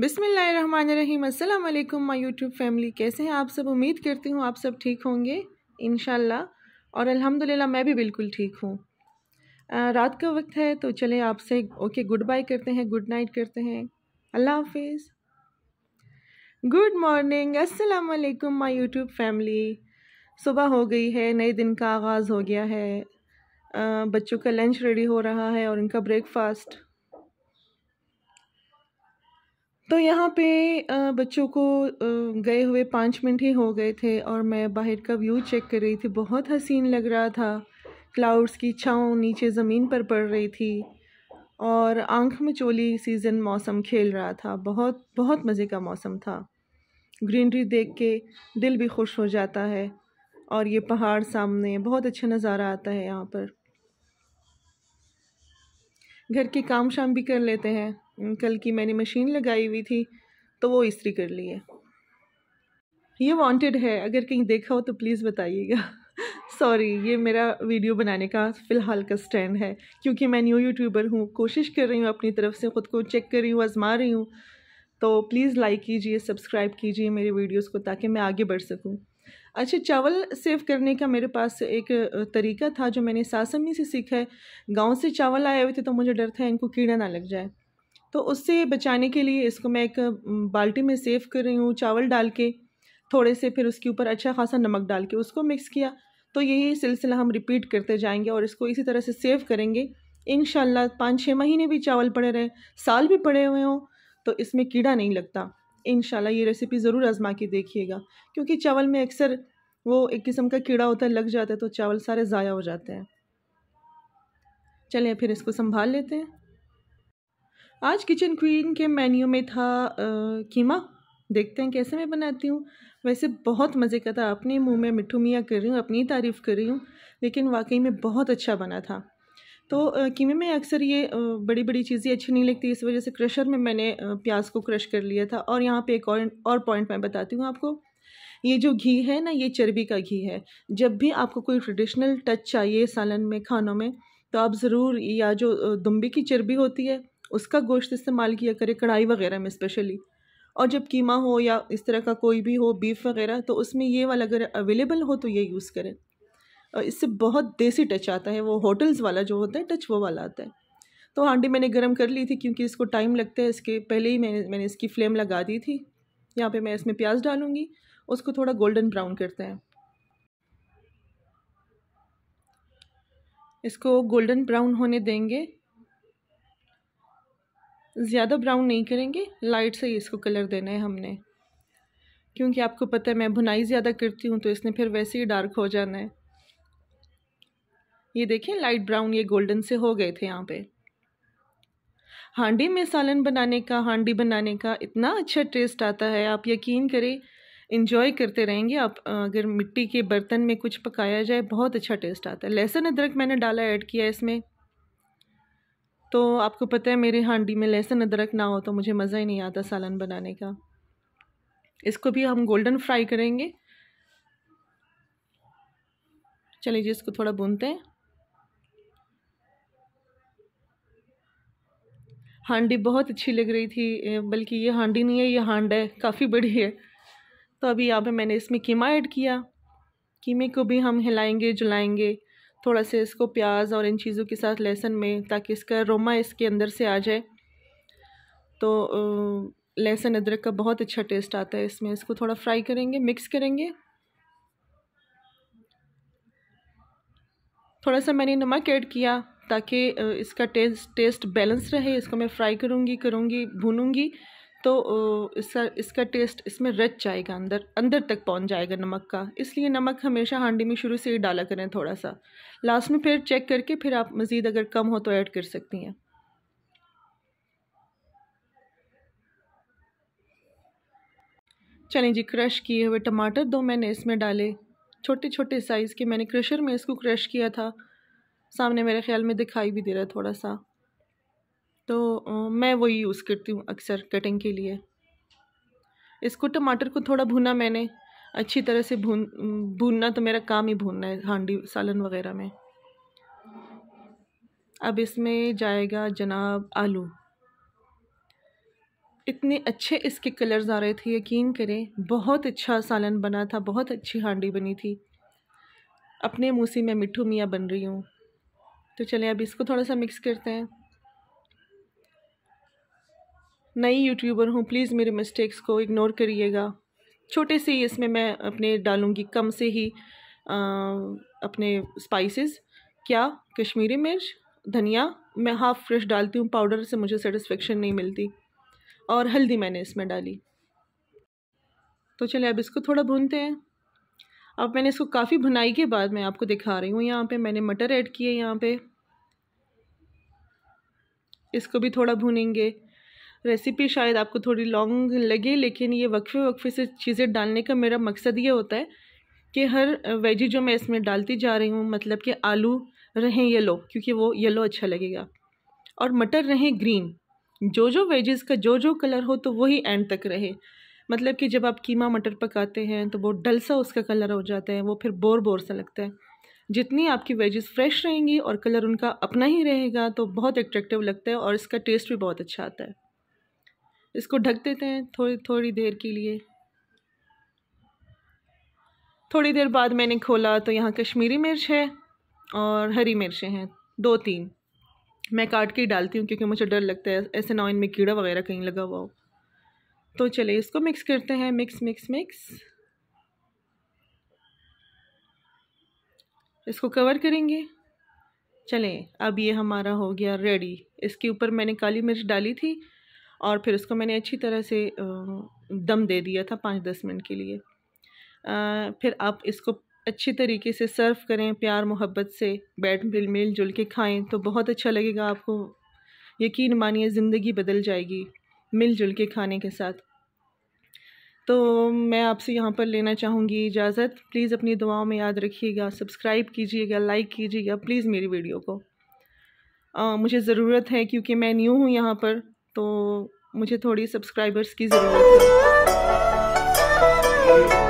बिसमीम अल्लाम my YouTube family कैसे हैं आप सब उम्मीद करती हूँ आप सब ठीक होंगे इन और अल्हम्दुलिल्लाह मैं भी बिल्कुल ठीक हूँ रात का वक्त है तो चलें आपसे ओके गुड बाय करते हैं गुड नाइट करते हैं अल्लाह हाफिज़ गुड मॉर्निंग अस्सलाम वालेकुम माय यूट्यूब फैमिली सुबह हो गई है नए दिन का आगाज़ हो गया है बच्चों का लंच रेडी हो रहा है और उनका ब्रेकफास्ट तो यहाँ पे बच्चों को गए हुए पाँच मिनट ही हो गए थे और मैं बाहर का व्यू चेक कर रही थी बहुत हसीन लग रहा था क्लाउड्स की छाँव नीचे ज़मीन पर पड़ रही थी और आंख में चोली सीज़न मौसम खेल रहा था बहुत बहुत मज़े का मौसम था ग्रीनरी देख के दिल भी खुश हो जाता है और ये पहाड़ सामने बहुत अच्छा नज़ारा आता है यहाँ पर घर के काम शाम भी कर लेते हैं कल की मैंने मशीन लगाई हुई थी तो वो इस्त्री कर ली है ये वांटेड है अगर कहीं देखा हो तो प्लीज़ बताइएगा सॉरी ये मेरा वीडियो बनाने का फ़िलहाल का स्टैंड है क्योंकि मैं न्यू यूट्यूबर हूँ कोशिश कर रही हूँ अपनी तरफ से ख़ुद को चेक कर रही हूँ आजमा रही हूँ तो प्लीज़ लाइक कीजिए सब्सक्राइब कीजिए मेरे वीडियोस को ताकि मैं आगे बढ़ सकूँ अच्छा चावल सेव करने का मेरे पास एक तरीका था जो मैंने सासमी से सीखा है गांव से चावल आए हुए थे तो मुझे डर था इनको कीड़ा ना लग जाए तो उससे बचाने के लिए इसको मैं एक बाल्टी में सेव कर रही हूँ चावल डाल के थोड़े से फिर उसके ऊपर अच्छा खासा नमक डाल के उसको मिक्स किया तो यही सिलसिला हम रिपीट करते जाएंगे और इसको इसी तरह से सेव करेंगे इन पाँच छः महीने भी चावल पड़े रहे साल भी पड़े हुए हों तो इसमें कीड़ा नहीं लगता इन ये रेसिपी ज़रूर आज़मा के देखिएगा क्योंकि चावल में अक्सर वो एक किस्म का कीड़ा होता है लग जाता है तो चावल सारे ज़ाया हो जाते हैं चलिए फिर इसको संभाल लेते हैं आज किचन क्वीन के मेन्यू में था आ, कीमा देखते हैं कैसे मैं बनाती हूँ वैसे बहुत मज़े का था अपने मुंह में मिठू मियाँ कर रही हूँ अपनी तारीफ़ कर रही हूँ लेकिन वाकई में बहुत अच्छा बना था तो कीमे में अक्सर ये बड़ी बड़ी चीज़ें अच्छी नहीं लगती इस वजह से क्रशर में मैंने प्याज को क्रश कर लिया था और यहाँ पे एक और और पॉइंट मैं बताती हूँ आपको ये जो घी है ना ये चर्बी का घी है जब भी आपको कोई ट्रेडिशनल टच चाहिए सालन में खानों में तो आप ज़रूर या जो दुम्बी की चर्बी होती है उसका गोश्त इस्तेमाल किया करें कढ़ाई वगैरह में स्पेशली और जब कीमा हो या इस तरह का कोई भी हो बीफ वगैरह तो उसमें ये वाला अगर अवेलेबल हो तो ये यूज़ करें और इससे बहुत देसी टच आता है वो होटल्स वाला जो होता है टच वो वाला आता है तो हांडी मैंने गर्म कर ली थी क्योंकि इसको टाइम लगता है इसके पहले ही मैंने मैंने इसकी फ्लेम लगा दी थी यहाँ पे मैं इसमें प्याज डालूँगी उसको थोड़ा गोल्डन ब्राउन करते हैं इसको गोल्डन ब्राउन होने देंगे ज़्यादा ब्राउन नहीं करेंगे लाइट से ही इसको कलर देना है हमने क्योंकि आपको पता है मैं भुनाई ज़्यादा करती हूँ तो इसने फिर वैसे ही डार्क हो जाना है ये देखें लाइट ब्राउन ये गोल्डन से हो गए थे यहाँ पे हांडी में सालन बनाने का हांडी बनाने का इतना अच्छा टेस्ट आता है आप यकीन करें इन्जॉय करते रहेंगे आप अगर मिट्टी के बर्तन में कुछ पकाया जाए बहुत अच्छा टेस्ट आता है लहसुन अदरक मैंने डाला ऐड किया इसमें तो आपको पता है मेरे हांडी में लहसुन अदरक ना हो तो मुझे मज़ा ही नहीं आता सालन बनाने का इसको भी हम गोल्डन फ्राई करेंगे चलिए जी इसको थोड़ा भूनते हैं हांडी बहुत अच्छी लग रही थी बल्कि ये हांडी नहीं है ये हांड है काफ़ी बड़ी है तो अभी यहाँ पे मैंने इसमें कीमा ऐड किया कीमे को भी हम हिलाएंगे जुलाएंगे थोड़ा सा इसको प्याज और इन चीज़ों के साथ लहसुन में ताकि इसका रोमा इसके अंदर से आ जाए तो लहसुन अदरक का बहुत अच्छा टेस्ट आता है इसमें इसको थोड़ा फ्राई करेंगे मिक्स करेंगे थोड़ा सा मैंने नमक ऐड किया ताकि इसका टेस्ट टेस्ट बैलेंस रहे इसको मैं फ्राई करूँगी करूँगी भूनूँगी तो इसका इसका टेस्ट इसमें रच जाएगा अंदर अंदर तक पहुंच जाएगा नमक का इसलिए नमक हमेशा हांडी में शुरू से ही डाला करें थोड़ा सा लास्ट में फिर चेक करके फिर आप मज़ीद अगर कम हो तो ऐड कर सकती हैं चलें जी क्रश किए हुए टमाटर दो मैंने इसमें डाले छोटे छोटे साइज़ के मैंने क्रशर में इसको क्रश किया था सामने मेरे ख्याल में दिखाई भी दे रहा है थोड़ा सा तो मैं वही यूज़ करती हूँ अक्सर कटिंग के लिए इसको टमाटर को थोड़ा भुना मैंने अच्छी तरह से भून भूनना तो मेरा काम ही भूनना है हांडी सालन वगैरह में अब इसमें जाएगा जनाब आलू इतने अच्छे इसके कलर्स आ रहे थे यकीन करें बहुत अच्छा सालन बना था बहुत अच्छी हांडी बनी थी अपने मुँह से मैं मिठू मियाँ बन रही हूँ तो चले अब इसको थोड़ा सा मिक्स करते हैं नई यूट्यूबर हूँ प्लीज़ मेरे मिस्टेक्स को इग्नोर करिएगा छोटे से ही इसमें मैं अपने डालूँगी कम से ही आ, अपने स्पाइसेस क्या कश्मीरी मिर्च धनिया मैं हाफ़ फ्रेश डालती हूँ पाउडर से मुझे सेटिस्फेक्शन नहीं मिलती और हल्दी मैंने इसमें डाली तो चले अब इसको थोड़ा भूनते हैं अब मैंने इसको काफ़ी भुनाई के बाद मैं आपको दिखा रही हूँ यहाँ पे मैंने मटर ऐड किए यहाँ पे इसको भी थोड़ा भूनेंगे रेसिपी शायद आपको थोड़ी लॉन्ग लगे लेकिन ये वक्फे वक्फे से चीज़ें डालने का मेरा मकसद ये होता है कि हर वेजी जो मैं इसमें डालती जा रही हूँ मतलब कि आलू रहें येलो क्योंकि वो येलो अच्छा लगेगा और मटर रहें ग्रीन जो जो वेजेस का जो जो कलर हो तो वही एंड तक रहे मतलब कि जब आप कीमा मटर पकाते हैं तो वो डल सा उसका कलर हो जाता है वो फिर बोर बोर सा लगता है जितनी आपकी वेजेस फ्रेश रहेंगी और कलर उनका अपना ही रहेगा तो बहुत अट्रैक्टिव लगता है और इसका टेस्ट भी बहुत अच्छा आता है इसको ढक देते हैं थोड़ी थोड़ी देर के लिए थोड़ी देर बाद मैंने खोला तो यहाँ कश्मीरी मिर्च है और हरी मिर्चें हैं दो तीन मैं काट के ही डालती हूँ क्योंकि मुझे डर लगता है ऐसे ना इनमें कीड़ा वगैरह कहीं लगा हुआ हो तो चलिए इसको मिक्स करते हैं मिक्स मिक्स मिक्स इसको कवर करेंगे चलें अब ये हमारा हो गया रेडी इसके ऊपर मैंने काली मिर्च डाली थी और फिर उसको मैंने अच्छी तरह से दम दे दिया था पाँच दस मिनट के लिए आ, फिर आप इसको अच्छी तरीके से सर्व करें प्यार मोहब्बत से बैठ मिल मिल जुल के खाएँ तो बहुत अच्छा लगेगा आपको यकीन मानिए ज़िंदगी बदल जाएगी मिलजुल के खाने के साथ तो मैं आपसे यहाँ पर लेना चाहूँगी इजाज़त प्लीज़ अपनी दुआओं में याद रखिएगा सब्सक्राइब कीजिएगा लाइक कीजिएगा प्लीज़ मेरी वीडियो को आ, मुझे ज़रूरत है क्योंकि मैं न्यू हूँ यहाँ पर तो मुझे थोड़ी सब्सक्राइबर्स की ज़रूरत है